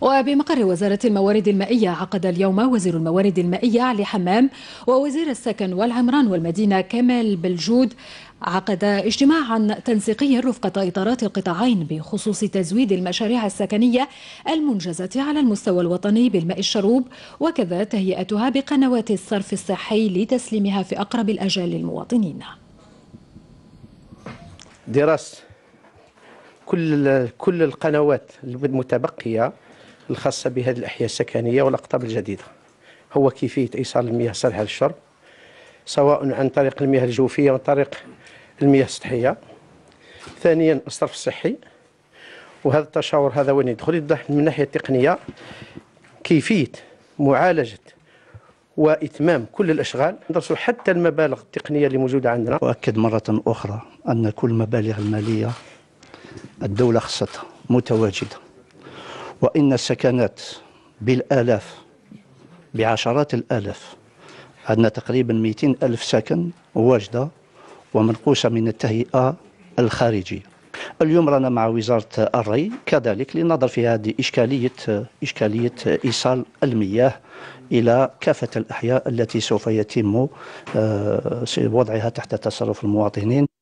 وبمقر وزارة الموارد المائية عقد اليوم وزير الموارد المائية علي حمام ووزير السكن والعمران والمدينة كمال بلجود عقد اجتماعا تنسيقيا رفقة إطارات القطاعين بخصوص تزويد المشاريع السكنية المنجزة على المستوى الوطني بالماء الشروب وكذا تهيئتها بقنوات الصرف الصحي لتسليمها في أقرب الأجال للمواطنين دراسة كل كل القنوات المتبقية الخاصة بهذه الأحياء السكنية والأقطاب الجديدة هو كيفية إيصال المياه الصالحة للشرب سواء عن طريق المياه الجوفية عن طريق المياه السطحية ثانيا الصرف الصحي وهذا التشاور هذا وين يدخل يتضح من الناحية التقنية كيفية معالجة وإتمام كل الأشغال ندرسوا حتى المبالغ التقنية اللي موجودة عندنا وأكد مرة أخرى أن كل المبالغ المالية الدولة خصتها متواجدة وإن السكنات بالآلاف بعشرات الآلاف عندنا تقريبا 200 ألف سكن واجدة ومنقوصة من التهيئة الخارجية اليوم رانا مع وزارة الري كذلك لنظر في هذه إشكالية إشكالية إيصال المياه إلى كافة الأحياء التي سوف يتم آه، وضعها تحت تصرف المواطنين